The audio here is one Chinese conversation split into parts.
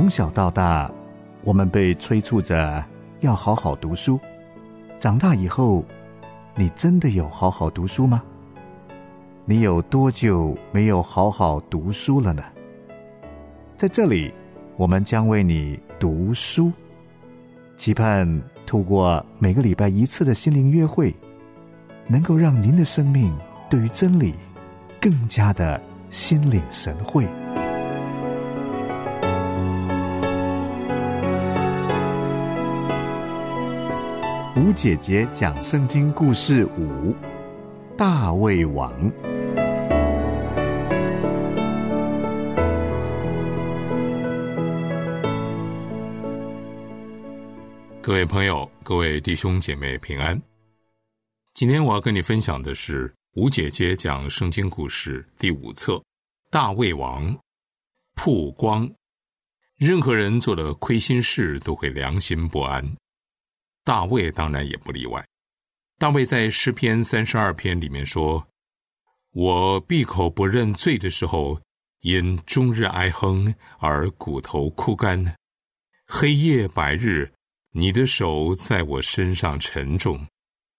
从小到大，我们被催促着要好好读书。长大以后，你真的有好好读书吗？你有多久没有好好读书了呢？在这里，我们将为你读书，期盼透过每个礼拜一次的心灵约会，能够让您的生命对于真理更加的心领神会。吴姐姐讲圣经故事五：大卫王。各位朋友，各位弟兄姐妹平安。今天我要跟你分享的是吴姐姐讲圣经故事第五册《大卫王》曝光。任何人做了亏心事，都会良心不安。大卫当然也不例外。大卫在诗篇三十二篇里面说：“我闭口不认罪的时候，因终日哀哼而骨头枯干；黑夜白日，你的手在我身上沉重，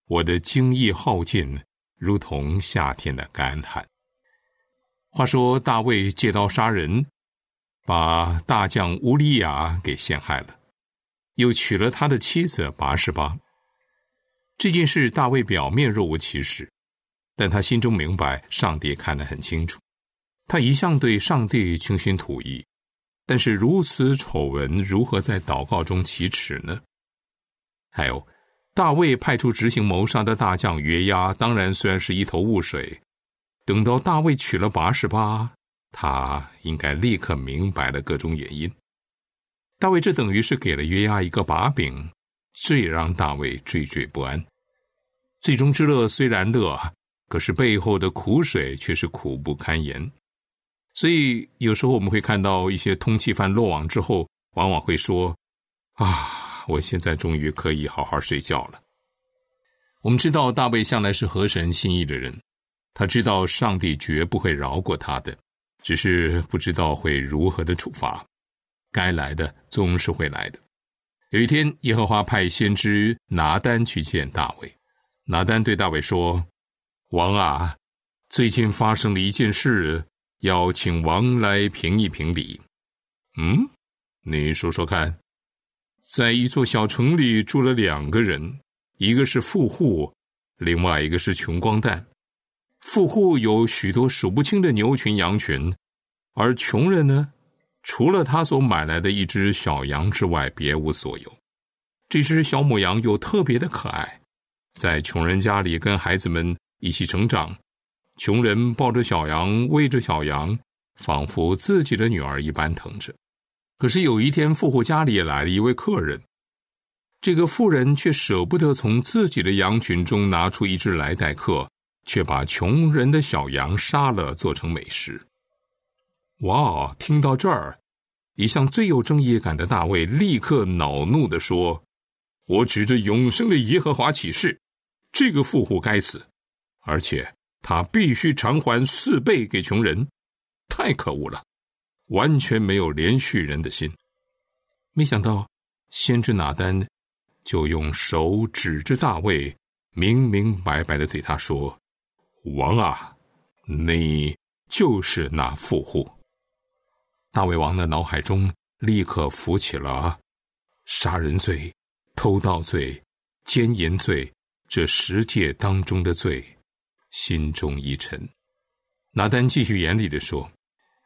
我的精意耗尽，如同夏天的干旱。”话说大卫借刀杀人，把大将乌利亚给陷害了。又娶了他的妻子拔十巴。这件事，大卫表面若无其事，但他心中明白，上帝看得很清楚。他一向对上帝倾心吐意，但是如此丑闻，如何在祷告中启齿呢？还有，大卫派出执行谋杀的大将约押，当然虽然是一头雾水。等到大卫娶了八十八，他应该立刻明白了各种原因。大卫，这等于是给了约押一个把柄，这也让大卫惴惴不安。最终之乐虽然乐，可是背后的苦水却是苦不堪言。所以有时候我们会看到一些通缉犯落网之后，往往会说：“啊，我现在终于可以好好睡觉了。”我们知道大卫向来是合神心意的人，他知道上帝绝不会饶过他的，只是不知道会如何的处罚。该来的总是会来的。有一天，耶和华派先知拿丹去见大卫。拿丹对大卫说：“王啊，最近发生了一件事，要请王来评一评理。嗯，你说说看，在一座小城里住了两个人，一个是富户，另外一个是穷光蛋。富户有许多数不清的牛群羊群，而穷人呢？”除了他所买来的一只小羊之外，别无所有。这只小母羊又特别的可爱，在穷人家里跟孩子们一起成长。穷人抱着小羊，喂着小羊，仿佛自己的女儿一般疼着。可是有一天，富户家里来了一位客人，这个富人却舍不得从自己的羊群中拿出一只来待客，却把穷人的小羊杀了，做成美食。哇！听到这儿，一向最有正义感的大卫立刻恼怒地说：“我指着永生的耶和华起誓，这个富户该死，而且他必须偿还四倍给穷人，太可恶了，完全没有连续人的心。”没想到，先知拿丹就用手指着大卫，明明白白的对他说：“王啊，你就是那富户。”大卫王的脑海中立刻浮起了杀人罪、偷盗罪、奸淫罪这十戒当中的罪，心中一沉。拿丹继续严厉地说：“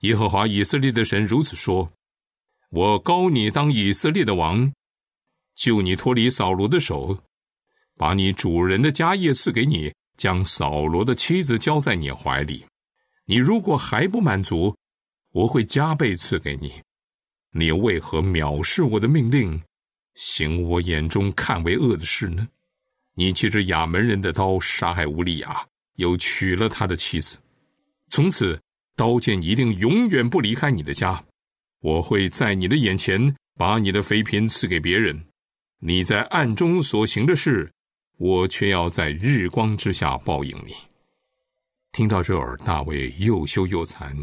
耶和华以色列的神如此说：我高你当以色列的王，救你脱离扫罗的手，把你主人的家业赐给你，将扫罗的妻子交在你怀里。你如果还不满足。”我会加倍赐给你，你为何藐视我的命令，行我眼中看为恶的事呢？你借着亚门人的刀，杀害乌利亚，又娶了他的妻子，从此刀剑一定永远不离开你的家。我会在你的眼前把你的肥嫔赐给别人，你在暗中所行的事，我却要在日光之下报应你。听到这儿，大卫又羞又惭。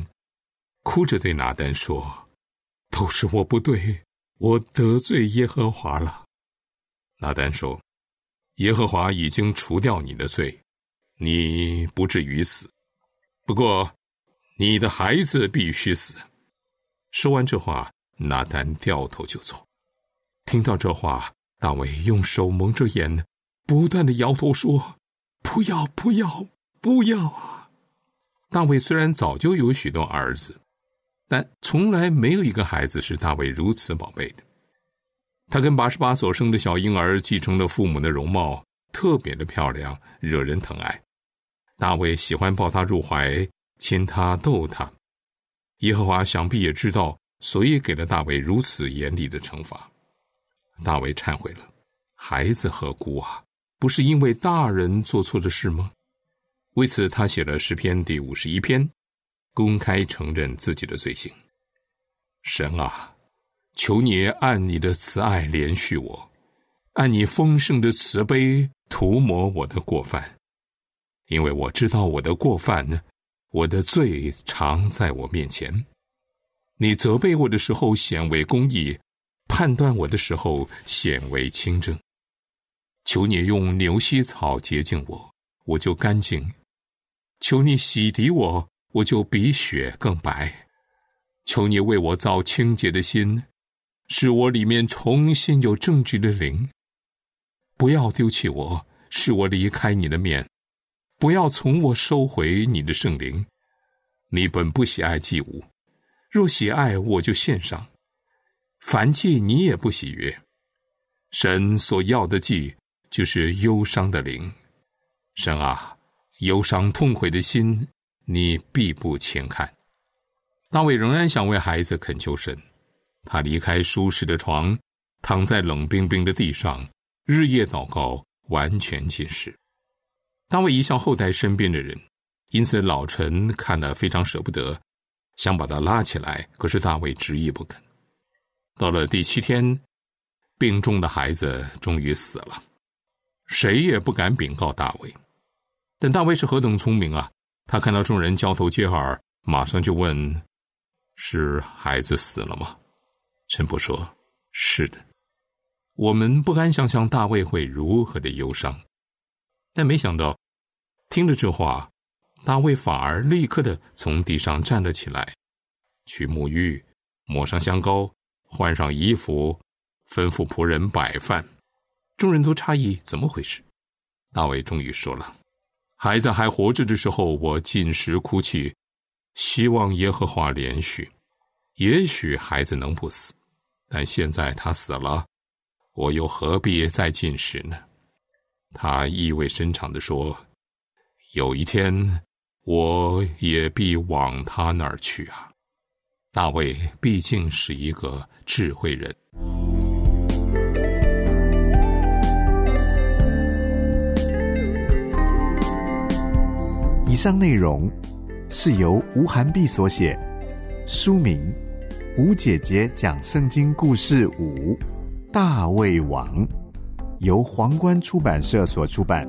哭着对拿丹说：“都是我不对，我得罪耶和华了。”拿丹说：“耶和华已经除掉你的罪，你不至于死。不过，你的孩子必须死。”说完这话，拿丹掉头就走。听到这话，大卫用手蒙着眼，不断的摇头说：“不要，不要，不要啊！”大卫虽然早就有许多儿子。但从来没有一个孩子是大卫如此宝贝的。他跟八十八所生的小婴儿继承了父母的容貌，特别的漂亮，惹人疼爱。大卫喜欢抱她入怀，亲她，逗她。耶和华想必也知道，所以给了大卫如此严厉的惩罚。大卫忏悔了，孩子何辜啊？不是因为大人做错的事吗？为此，他写了诗篇第五十一篇。公开承认自己的罪行，神啊，求你按你的慈爱怜恤我，按你丰盛的慈悲涂抹我的过犯，因为我知道我的过犯呢，我的罪常在我面前。你责备我的时候显为公义，判断我的时候显为清正。求你用牛膝草洁净我，我就干净。求你洗涤我。我就比雪更白，求你为我造清洁的心，使我里面重新有正直的灵。不要丢弃我，使我离开你的面；不要从我收回你的圣灵。你本不喜爱祭物，若喜爱，我就献上。凡祭你也不喜悦。神所要的祭，就是忧伤的灵。神啊，忧伤痛悔的心。你必不轻看。大卫仍然想为孩子恳求神，他离开舒适的床，躺在冷冰冰的地上，日夜祷告，完全尽实。大卫一向厚待身边的人，因此老臣看了非常舍不得，想把他拉起来，可是大卫执意不肯。到了第七天，病重的孩子终于死了，谁也不敢禀告大卫。但大卫是何等聪明啊！他看到众人交头接耳，马上就问：“是孩子死了吗？”陈伯说：“是的。”我们不敢想象大卫会如何的忧伤，但没想到，听了这话，大卫反而立刻的从地上站了起来，去沐浴，抹上香膏，换上衣服，吩咐仆人摆饭。众人都诧异怎么回事。大卫终于说了。孩子还活着的时候，我进食哭泣，希望耶和华连续，也许孩子能不死，但现在他死了，我又何必再进食呢？他意味深长的说：“有一天，我也必往他那儿去啊。”大卫毕竟是一个智慧人。上内容是由吴涵碧所写，书名《吴姐姐讲圣经故事五》，大卫王由皇冠出版社所出版。